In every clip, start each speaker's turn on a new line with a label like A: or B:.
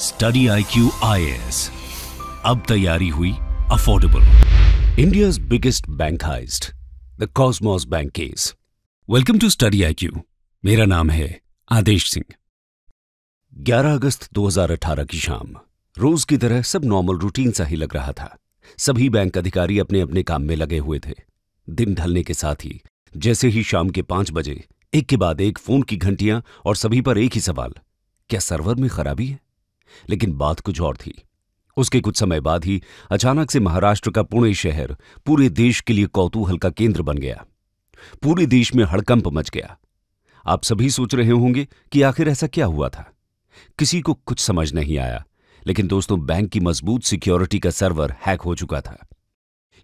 A: Study I Q अब तैयारी हुई affordable India biggest bank heist the Cosmos Bank case welcome to study IQ मेरा नाम है आदेश सिंह 11 अगस्त 2018 की शाम रोज की तरह सब नॉर्मल रूटीन सा ही लग रहा था सभी बैंक अधिकारी अपने अपने काम में लगे हुए थे दिन ढलने के साथ ही जैसे ही शाम के पांच बजे एक के बाद एक फोन की घंटियां और सभी पर एक ही सवाल क्या सर्वर में खराबी है लेकिन बात कुछ और थी उसके कुछ समय बाद ही अचानक से महाराष्ट्र का पुणे शहर पूरे देश के लिए कौतूहल का केंद्र बन गया पूरे देश में हड़कंप मच गया आप सभी सोच रहे होंगे कि आखिर ऐसा क्या हुआ था किसी को कुछ समझ नहीं आया लेकिन दोस्तों बैंक की मजबूत सिक्योरिटी का सर्वर हैक हो चुका था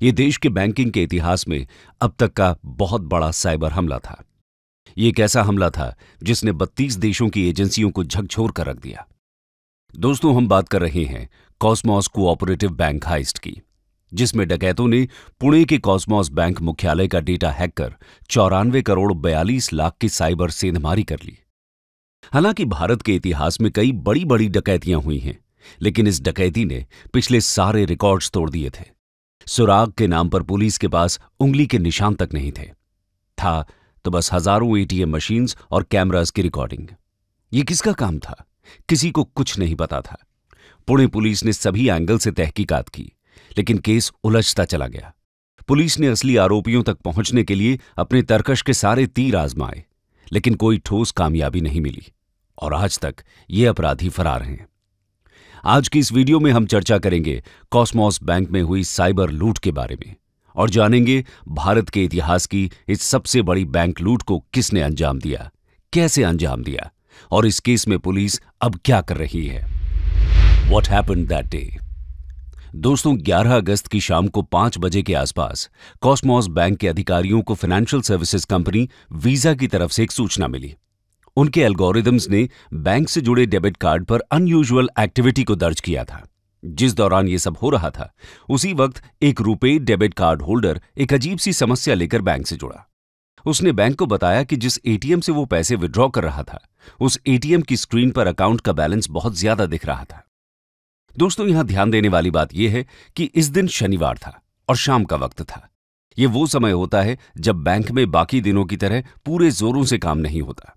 A: यह देश के बैंकिंग के इतिहास में अब तक का बहुत बड़ा साइबर हमला था यह एक ऐसा हमला था जिसने 32 देशों की एजेंसियों को झकझोर कर रख दिया दोस्तों हम बात कर रहे हैं कॉस्मॉस कोऑपरेटिव बैंक हाइस्ट की जिसमें डकैतों ने पुणे के कॉस्मॉस बैंक मुख्यालय का डेटा हैक कर चौरानवे करोड़ बयालीस लाख की साइबर सेंधमारी कर ली हालांकि भारत के इतिहास में कई बड़ी बड़ी डकैतियां हुई हैं लेकिन इस डकैती ने पिछले सारे रिकॉर्ड्स तोड़ दिए थे सुराग के नाम पर पुलिस के पास उंगली के निशान तक नहीं थे था तो बस हजारों एटीएम मशीन्स और कैमरास की रिकॉर्डिंग ये किसका काम था किसी को कुछ नहीं पता था पुणे पुलिस ने सभी एंगल से तहकीकात की लेकिन केस उलझता चला गया पुलिस ने असली आरोपियों तक पहुंचने के लिए अपने तर्कश के सारे तीर आजमाए लेकिन कोई ठोस कामयाबी नहीं मिली और आज तक ये अपराधी फरार हैं आज की इस वीडियो में हम चर्चा करेंगे कॉस्मॉस बैंक में हुई साइबर लूट के बारे में और जानेंगे भारत के इतिहास की इस सबसे बड़ी बैंक लूट को किसने अंजाम दिया कैसे अंजाम दिया और इस केस में पुलिस अब क्या कर रही है वॉट हैपन दैट डे दोस्तों 11 अगस्त की शाम को 5 बजे के आसपास कॉस्मॉस बैंक के अधिकारियों को फाइनेंशियल सर्विसेज कंपनी वीजा की तरफ से एक सूचना मिली उनके एल्गोरिदम्स ने बैंक से जुड़े डेबिट कार्ड पर अनयूजुअल एक्टिविटी को दर्ज किया था जिस दौरान यह सब हो रहा था उसी वक्त एक रुपए डेबिट कार्ड होल्डर एक अजीब सी समस्या लेकर बैंक से जुड़ा उसने बैंक को बताया कि जिस एटीएम से वो पैसे विड्रॉ कर रहा था उस एटीएम की स्क्रीन पर अकाउंट का बैलेंस बहुत ज्यादा दिख रहा था दोस्तों यहां ध्यान देने वाली बात यह है कि इस दिन शनिवार था और शाम का वक्त था ये वो समय होता है जब बैंक में बाकी दिनों की तरह पूरे जोरों से काम नहीं होता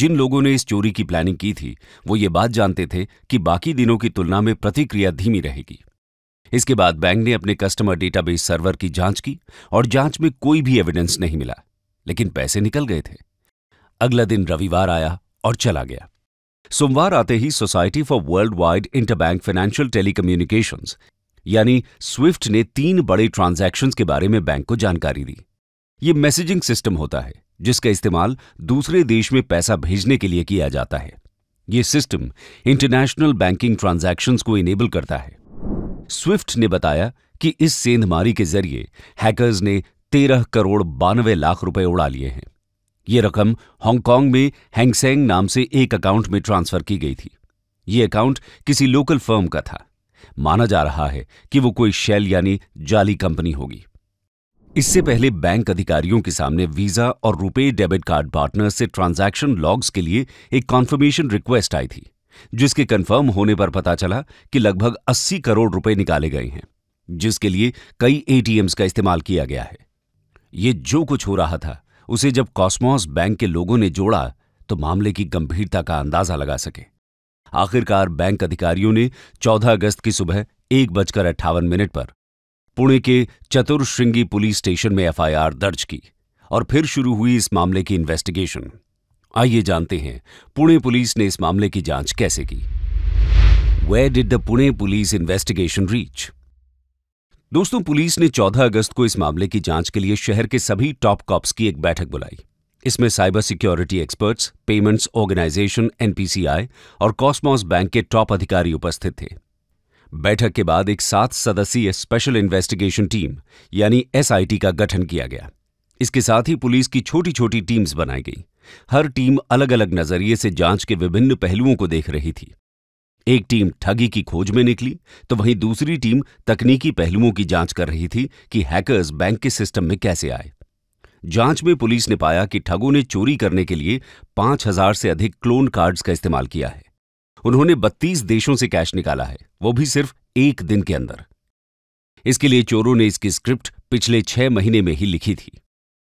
A: जिन लोगों ने इस चोरी की प्लानिंग की थी वो ये बात जानते थे कि बाकी दिनों की तुलना में प्रतिक्रिया धीमी रहेगी इसके बाद बैंक ने अपने कस्टमर डेटाबेस सर्वर की जांच की और जांच में कोई भी एविडेंस नहीं मिला लेकिन पैसे निकल गए थे अगला दिन रविवार आया और चला गया सोमवार आते ही society for worldwide interbank financial telecommunication यानी स्विफ्ट ने तीन बड़े ट्रांजेक्शन के बारे में बैंक को जानकारी दी ये मैसेजिंग सिस्टम होता है जिसका इस्तेमाल दूसरे देश में पैसा भेजने के लिए किया जाता है ये सिस्टम इंटरनेशनल बैंकिंग ट्रांजैक्शंस को इनेबल करता है स्विफ्ट ने बताया कि इस सेंधमारी के जरिए हैकर्स ने तेरह करोड़ बानवे लाख रुपए उड़ा लिए हैं ये रकम हांगकांग में हैंगसेंग नाम से एक अकाउंट में ट्रांसफर की गई थी ये अकाउंट किसी लोकल फर्म का था माना जा रहा है कि वो कोई शेल यानी जाली कंपनी होगी इससे पहले बैंक अधिकारियों के सामने वीजा और रुपए डेबिट कार्ड पार्टनर से ट्रांजैक्शन लॉग्स के लिए एक कॉन्फर्मेशन रिक्वेस्ट आई थी जिसके कन्फर्म होने पर पता चला कि लगभग 80 करोड़ रुपए निकाले गए हैं जिसके लिए कई एटीएम्स का इस्तेमाल किया गया है ये जो कुछ हो रहा था उसे जब कॉस्मॉस बैंक के लोगों ने जोड़ा तो मामले की गंभीरता का अंदाजा लगा सके आखिरकार बैंक अधिकारियों ने 14 अगस्त की सुबह एक बजकर अट्ठावन मिनट पर पुणे के चतुर्श्रृंगी पुलिस स्टेशन में एफआईआर दर्ज की और फिर शुरू हुई इस मामले की इन्वेस्टिगेशन आइए जानते हैं पुणे पुलिस ने इस मामले की जांच कैसे की way did the Pune police investigation reach दोस्तों पुलिस ने 14 अगस्त को इस मामले की जांच के लिए शहर के सभी टॉप कॉप्स की एक बैठक बुलाई इसमें cyber security experts payments organisation NPCI और कॉस्मॉस बैंक के टॉप अधिकारी उपस्थित थे बैठक के बाद एक सात सदस्यीय स्पेशल इन्वेस्टिगेशन टीम यानी एसआईटी का गठन किया गया इसके साथ ही पुलिस की छोटी छोटी टीम्स बनाई गई हर टीम अलग अलग नजरिए से जांच के विभिन्न पहलुओं को देख रही थी एक टीम ठगी की खोज में निकली तो वहीं दूसरी टीम तकनीकी पहलुओं की जांच कर रही थी कि हैकर्स बैंक के सिस्टम में कैसे आए जांच में पुलिस ने पाया कि ठगों ने चोरी करने के लिए 5000 से अधिक क्लोन कार्ड्स का इस्तेमाल किया है उन्होंने 32 देशों से कैश निकाला है वो भी सिर्फ एक दिन के अंदर इसके लिए चोरों ने इसकी स्क्रिप्ट पिछले छह महीने में ही लिखी थी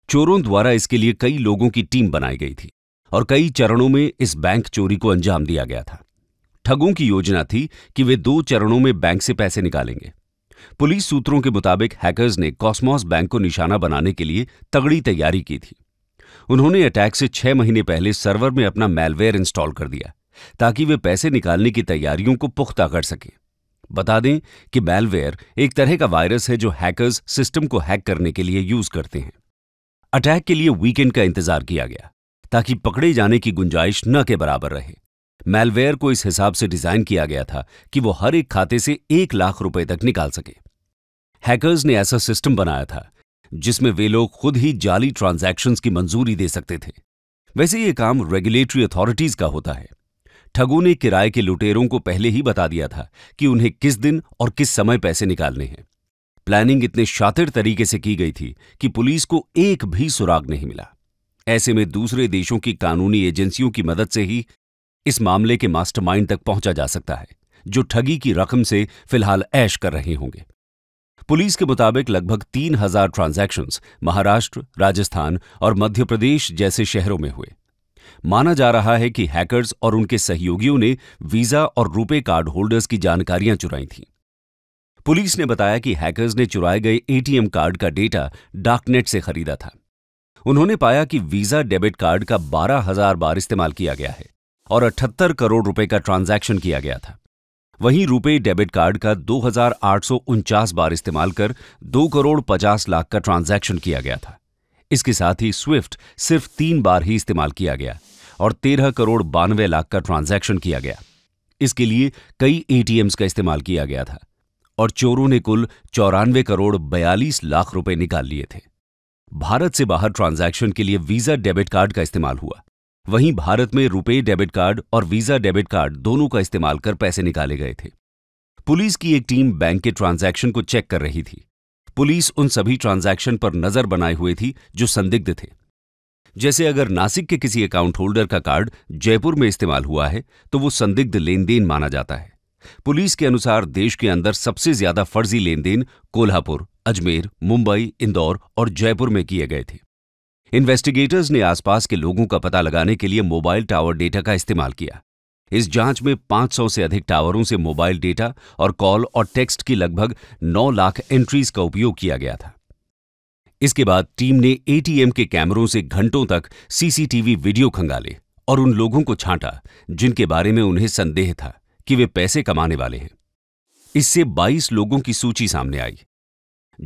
A: चोरों द्वारा इसके लिए कई लोगों की टीम बनाई गई थी और कई चरणों में इस बैंक चोरी को अंजाम दिया गया था ठगों की योजना थी कि वे दो चरणों में बैंक से पैसे निकालेंगे पुलिस सूत्रों के मुताबिक हैकर्स ने कॉस्मॉस बैंक को निशाना बनाने के लिए तगड़ी तैयारी की थी उन्होंने अटैक से छह महीने पहले सर्वर में अपना मेलवेयर इंस्टॉल कर दिया ताकि वे पैसे निकालने की तैयारियों को पुख्ता कर सकें बता दें कि मेलवेयर एक तरह का वायरस है जो हैकर्स सिस्टम को हैक करने के लिए यूज करते हैं अटैक के लिए वीकेंड का इंतजार किया गया ताकि पकड़े जाने की गुंजाइश न के बराबर रहे मेलवेयर को इस हिसाब से डिजाइन किया गया था कि वो हर एक खाते से एक लाख रुपए तक निकाल सके हैकर्स ने ऐसा सिस्टम बनाया था जिसमें वे लोग खुद ही जाली ट्रांजैक्शंस की मंजूरी दे सकते थे वैसे ये काम रेगुलेटरी अथॉरिटीज का होता है ठगों ने किराए के लुटेरों को पहले ही बता दिया था कि उन्हें किस दिन और किस समय पैसे निकालने हैं प्लानिंग इतने शातिर तरीके से की गई थी कि पुलिस को एक भी सुराग नहीं मिला ऐसे में दूसरे देशों की कानूनी एजेंसियों की मदद से ही इस मामले के मास्टरमाइंड तक पहुंचा जा सकता है जो ठगी की रकम से फिलहाल ऐश कर रहे होंगे पुलिस के मुताबिक लगभग तीन हजार ट्रांजैक्शंस महाराष्ट्र राजस्थान और मध्य प्रदेश जैसे शहरों में हुए माना जा रहा है कि हैकर्स और उनके सहयोगियों ने वीजा और रुपे कार्ड होल्डर्स की जानकारियां चुराई थीं पुलिस ने बताया कि हैकर्स ने चुराए गए एटीएम कार्ड का डेटा डार्कनेट से खरीदा था उन्होंने पाया कि वीजा डेबिट कार्ड का बारह हजार बार इस्तेमाल किया गया है और अठहत्तर करोड़ रुपए का ट्रांजैक्शन किया गया था वहीं रुपए डेबिट कार्ड का दो बार इस्तेमाल कर दो करोड़ पचास लाख का ट्रांजैक्शन किया गया था इसके साथ ही स्विफ्ट सिर्फ तीन बार ही इस्तेमाल किया गया और तेरह करोड़ बानवे लाख का ट्रांजैक्शन किया गया इसके लिए कई एटीएम्स का इस्तेमाल किया गया था और चोरों ने कुल चौरानवे करोड़ बयालीस लाख रुपए निकाल लिए थे भारत से बाहर ट्रांजैक्शन के लिए वीजा डेबिट कार्ड का इस्तेमाल हुआ वहीं भारत में रुपए डेबिट कार्ड और वीजा डेबिट कार्ड दोनों का इस्तेमाल कर पैसे निकाले गए थे पुलिस की एक टीम बैंक के ट्रांजैक्शन को चेक कर रही थी पुलिस उन सभी ट्रांजैक्शन पर नजर बनाए हुए थी जो संदिग्ध थे जैसे अगर नासिक के किसी अकाउंट होल्डर का कार्ड जयपुर में इस्तेमाल हुआ है तो वो संदिग्ध लेनदेन माना जाता है पुलिस के अनुसार देश के अंदर सबसे ज्यादा फर्जी लेनदेन कोल्हापुर अजमेर मुंबई इंदौर और जयपुर में किए गए थे इन्वेस्टिगेटर्स ने आसपास के लोगों का पता लगाने के लिए मोबाइल टावर डेटा का इस्तेमाल किया इस जांच में 500 से अधिक टावरों से मोबाइल डेटा और कॉल और टेक्स्ट की लगभग 9 लाख एंट्रीज का उपयोग किया गया था इसके बाद टीम ने एटीएम के कैमरों से घंटों तक सीसीटीवी वीडियो खंगाले और उन लोगों को छांटा जिनके बारे में उन्हें संदेह था कि वे पैसे कमाने वाले हैं इससे 22 लोगों की सूची सामने आई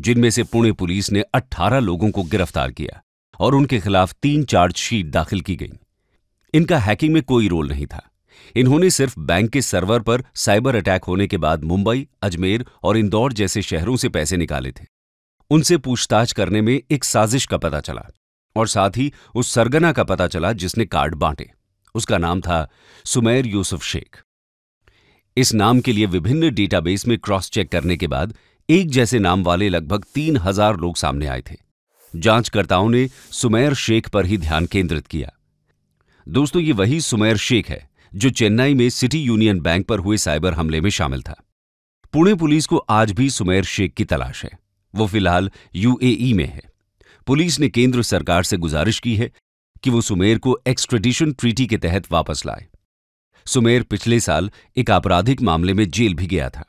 A: जिनमें से पुणे पुलिस ने 18 लोगों को गिरफ्तार किया और उनके खिलाफ तीन चार्जशीट दाखिल की गई इनका हैकिंग में कोई रोल नहीं था इन्होंने सिर्फ बैंक के सर्वर पर साइबर अटैक होने के बाद मुंबई अजमेर और इंदौर जैसे शहरों से पैसे निकाले थे उनसे पूछताछ करने में एक साजिश का पता चला और साथ ही उस सरगना का पता चला जिसने कार्ड बांटे उसका नाम था सुमेर यूसुफ शेख इस नाम के लिए विभिन्न डेटाबेस में क्रॉस चेक करने के बाद एक जैसे नाम वाले लगभग तीन हजार लोग सामने आए थे जांचकर्ताओं ने सुमेर शेख पर ही ध्यान केंद्रित किया दोस्तों ये वही सुमेर शेख है जो चेन्नई में सिटी यूनियन बैंक पर हुए साइबर हमले में शामिल था पुणे पुलिस को आज भी सुमेर शेख की तलाश है वो फिलहाल यूएई में है पुलिस ने केंद्र सरकार से गुजारिश की है कि वो सुमेर को एक्सट्रेडिशन ट्रीटी के तहत वापस लाए सुमेर पिछले साल एक आपराधिक मामले में जेल भी गया था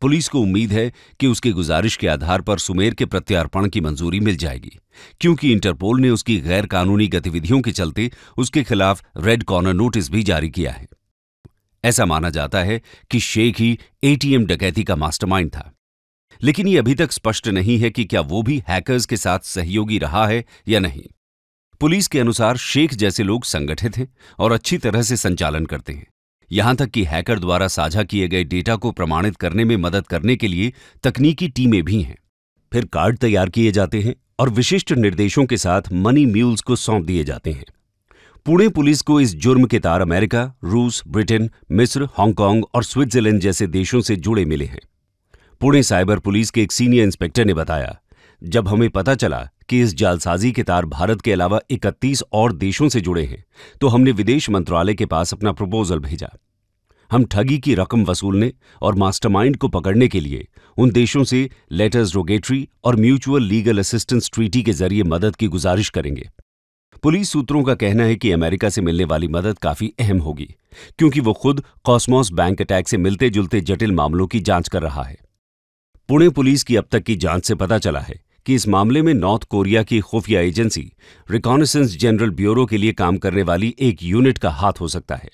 A: पुलिस को उम्मीद है कि उसकी गुजारिश के आधार पर सुमेर के प्रत्यार्पण की मंजूरी मिल जाएगी क्योंकि इंटरपोल ने उसकी गैरकानूनी गतिविधियों के चलते उसके खिलाफ रेड कॉर्नर नोटिस भी जारी किया है ऐसा माना जाता है कि शेख ही एटीएम डकैती का मास्टरमाइंड था लेकिन यह अभी तक स्पष्ट नहीं है कि क्या वो भी हैकर्स के साथ सहयोगी रहा है या नहीं पुलिस के अनुसार शेख जैसे लोग संगठित हैं और अच्छी तरह से संचालन करते हैं यहां तक कि हैकर द्वारा साझा किए गए डेटा को प्रमाणित करने में मदद करने के लिए तकनीकी टीमें भी हैं फिर कार्ड तैयार किए जाते हैं और विशिष्ट निर्देशों के साथ मनी म्यूल्स को सौंप दिए जाते हैं पुणे पुलिस को इस जुर्म के तार अमेरिका रूस ब्रिटेन मिस्र हांगकांग और स्विट्जरलैंड जैसे देशों से जुड़े मिले हैं पुणे साइबर पुलिस के एक सीनियर इंस्पेक्टर ने बताया जब हमें पता चला कि इस जालसाजी के तार भारत के अलावा 31 और देशों से जुड़े हैं तो हमने विदेश मंत्रालय के पास अपना प्रपोजल भेजा हम ठगी की रकम वसूलने और मास्टरमाइंड को पकड़ने के लिए उन देशों से लेटर्स रोगेटरी और म्यूचुअल लीगल असिस्टेंस ट्रीटी के जरिए मदद की गुजारिश करेंगे पुलिस सूत्रों का कहना है कि अमेरिका से मिलने वाली मदद काफी अहम होगी क्योंकि वो खुद कॉस्मोस बैंक अटैक से मिलते जुलते जटिल मामलों की जांच कर रहा है पुणे पुलिस की अब तक की जांच से पता चला है कि इस मामले में नॉर्थ कोरिया की खुफिया एजेंसी रिकॉनसेंस जनरल ब्यूरो के लिए काम करने वाली एक यूनिट का हाथ हो सकता है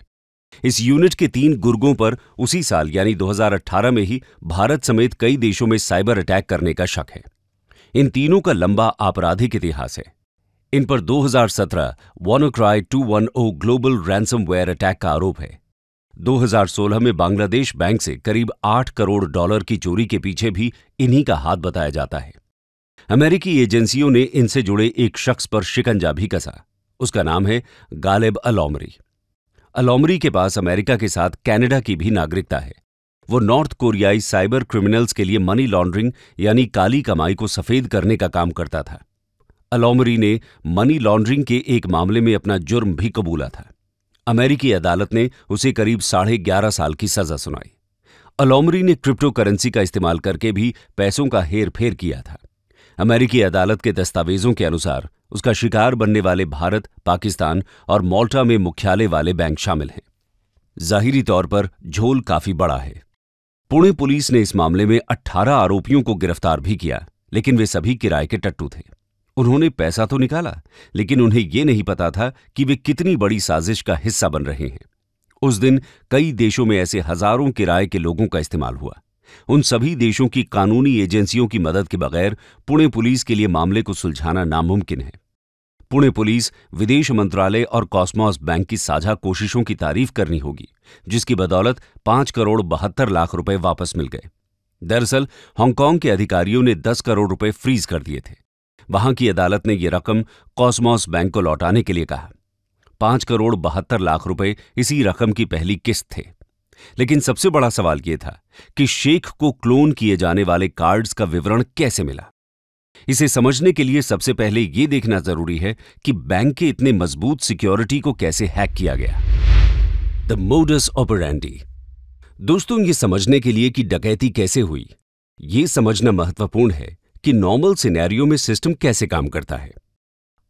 A: इस यूनिट के तीन गुर्गों पर उसी साल यानी 2018 में ही भारत समेत कई देशों में साइबर अटैक करने का शक है इन तीनों का लंबा आपराधिक इतिहास है इन पर 2017 वॉनोक्राई ओ ग्लोबल वेयर अटैक का आरोप है 2016 में बांग्लादेश बैंक से करीब 8 करोड़ डॉलर की चोरी के पीछे भी इन्हीं का हाथ बताया जाता है अमेरिकी एजेंसियों ने इनसे जुड़े एक शख्स पर शिकंजा भी कसा उसका नाम है गालिब अलोमरी अलोमरी के पास अमेरिका के साथ कैनेडा की भी नागरिकता है वो नॉर्थ कोरियाई साइबर क्रिमिनल्स के लिए मनी लॉन्ड्रिंग यानी काली कमाई को सफेद करने का काम करता था अलोमरी ने मनी लॉन्ड्रिंग के एक मामले में अपना जुर्म भी कबूला था अमेरिकी अदालत ने उसे करीब साढ़े ग्यारह साल की सजा सुनाई अलोमरी ने क्रिप्टो करेंसी का इस्तेमाल करके भी पैसों का हेर फेर किया था अमेरिकी अदालत के दस्तावेजों के अनुसार उसका शिकार बनने वाले भारत पाकिस्तान और माल्टा में मुख्यालय वाले बैंक शामिल हैं जाहिरी तौर पर झोल काफी बड़ा है पुणे पुलिस ने इस मामले में 18 आरोपियों को गिरफ्तार भी किया लेकिन वे सभी किराए के टट्टू थे उन्होंने पैसा तो निकाला लेकिन उन्हें यह नहीं पता था कि वे कितनी बड़ी साजिश का हिस्सा बन रहे हैं उस दिन कई देशों में ऐसे हजारों किराए के लोगों का इस्तेमाल हुआ उन सभी देशों की कानूनी एजेंसियों की मदद के बगैर पुणे पुलिस के लिए मामले को सुलझाना नामुमकिन है पुणे पुलिस विदेश मंत्रालय और कॉस्मॉस बैंक की साझा कोशिशों की तारीफ करनी होगी जिसकी बदौलत पांच करोड़ बहत्तर लाख रुपए वापस मिल गए दरअसल हांगकांग के अधिकारियों ने दस करोड़ रुपए फ्रीज कर दिए थे वहां की अदालत ने यह रकम कॉस्मॉस बैंक को लौटाने के लिए कहा पांच करोड़ बहत्तर लाख रुपए इसी रकम की पहली किस्त थे लेकिन सबसे बड़ा सवाल यह था कि शेख को क्लोन किए जाने वाले कार्ड्स का विवरण कैसे मिला इसे समझने के लिए सबसे पहले यह देखना जरूरी है कि बैंक के इतने मजबूत सिक्योरिटी को कैसे हैक किया गया द मोडस ऑपरेंडी दोस्तों ये समझने के लिए कि डकैती कैसे हुई ये समझना महत्वपूर्ण है कि नॉर्मल सिनेरियो में सिस्टम कैसे काम करता है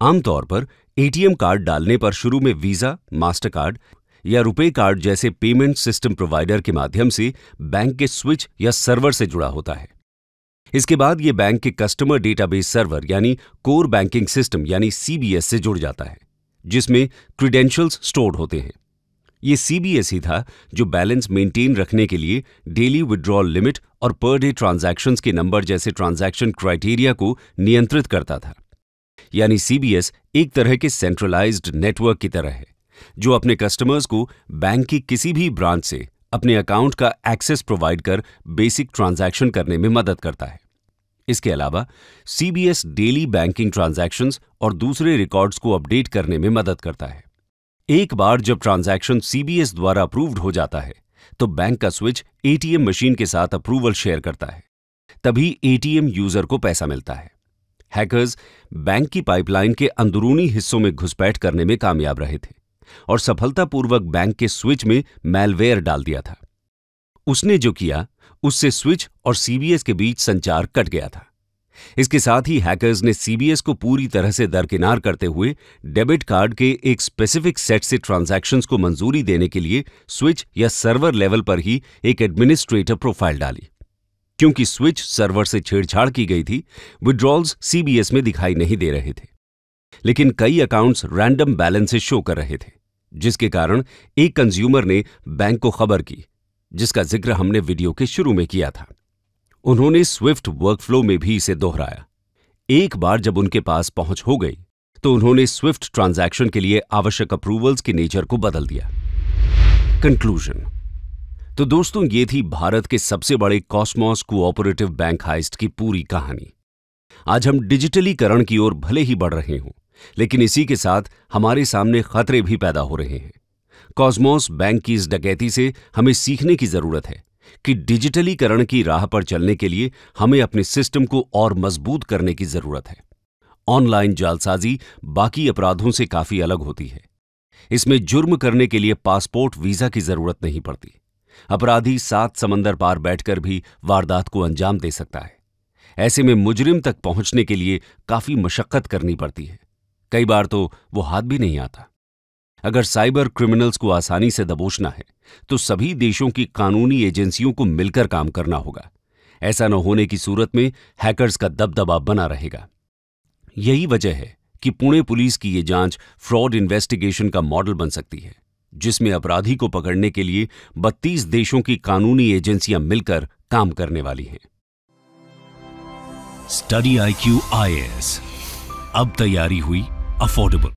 A: आमतौर पर एटीएम कार्ड डालने पर शुरू में वीजा मास्टर कार्ड या रुपे कार्ड जैसे पेमेंट सिस्टम प्रोवाइडर के माध्यम से बैंक के स्विच या सर्वर से जुड़ा होता है इसके बाद ये बैंक के कस्टमर डेटाबेस सर्वर यानी कोर बैंकिंग सिस्टम यानी सीबीएस से जुड़ जाता है जिसमें क्रीडेंशियल्स स्टोर्ड होते हैं ये सीबीएस ही था जो बैलेंस मेंटेन रखने के लिए डेली विड्रॉल लिमिट और पर डे ट्रांजैक्शंस के नंबर जैसे ट्रांजैक्शन क्राइटेरिया को नियंत्रित करता था यानी सीबीएस एक तरह के सेंट्रलाइज्ड नेटवर्क की तरह है जो अपने कस्टमर्स को बैंक की किसी भी ब्रांच से अपने अकाउंट का एक्सेस प्रोवाइड कर बेसिक ट्रांजैक्शन करने में मदद करता है इसके अलावा सीबीएस डेली बैंकिंग ट्रांजैक्शंस और दूसरे रिकॉर्ड्स को अपडेट करने में मदद करता है एक बार जब ट्रांजैक्शन सीबीएस द्वारा अप्रूव्ड हो जाता है तो बैंक का स्विच एटीएम मशीन के साथ अप्रूवल शेयर करता है तभी एटीएम यूजर को पैसा मिलता है हैकर्स बैंक की पाइपलाइन के अंदरूनी हिस्सों में घुसपैठ करने में कामयाब रहे थे और सफलतापूर्वक बैंक के स्विच में मैलवेयर डाल दिया था उसने जो किया उससे स्विच और सीबीएस के बीच संचार कट गया था इसके साथ ही हैकर्स ने सीबीएस को पूरी तरह से दरकिनार करते हुए डेबिट कार्ड के एक स्पेसिफिक सेट से ट्रांजैक्शंस को मंजूरी देने के लिए स्विच या सर्वर लेवल पर ही एक एडमिनिस्ट्रेटर प्रोफाइल डाली क्योंकि स्विच सर्वर से छेड़छाड़ की गई थी विड्रॉल्स सीबीएस में दिखाई नहीं दे रहे थे लेकिन कई अकाउंट्स रैंडम बैलेंसेस शो कर रहे थे जिसके कारण एक कंज्यूमर ने बैंक को खबर की जिसका जिक्र हमने वीडियो के शुरू में किया था उन्होंने स्विफ्ट वर्कफ्लो में भी इसे दोहराया एक बार जब उनके पास पहुंच हो गई तो उन्होंने स्विफ्ट ट्रांजैक्शन के लिए आवश्यक अप्रूवल्स के नेचर को बदल दिया कंक्लूजन तो दोस्तों ये थी भारत के सबसे बड़े कॉस्मॉस कोऑपरेटिव बैंक हाइस्ट की पूरी कहानी आज हम डिजिटलीकरण की ओर भले ही बढ़ रहे हों लेकिन इसी के साथ हमारे सामने खतरे भी पैदा हो रहे हैं कॉस्मोस बैंक की इस डकैती से हमें सीखने की जरूरत है कि डिजिटलीकरण की राह पर चलने के लिए हमें अपने सिस्टम को और मजबूत करने की जरूरत है ऑनलाइन जालसाजी बाकी अपराधों से काफी अलग होती है इसमें जुर्म करने के लिए पासपोर्ट वीजा की जरूरत नहीं पड़ती अपराधी सात समंदर पार बैठकर भी वारदात को अंजाम दे सकता है ऐसे में मुजरिम तक पहुंचने के लिए काफी मशक्कत करनी पड़ती है कई बार तो वो हाथ भी नहीं आता अगर साइबर क्रिमिनल्स को आसानी से दबोचना है तो सभी देशों की कानूनी एजेंसियों को मिलकर काम करना होगा ऐसा न होने की सूरत में हैकर्स का दबदबा बना रहेगा यही वजह है कि पुणे पुलिस की ये जांच फ्रॉड इन्वेस्टिगेशन का मॉडल बन सकती है जिसमें अपराधी को पकड़ने के लिए 32 देशों की कानूनी एजेंसियां मिलकर काम करने वाली हैं स्टडी आई क्यू अब तैयारी हुई affordable.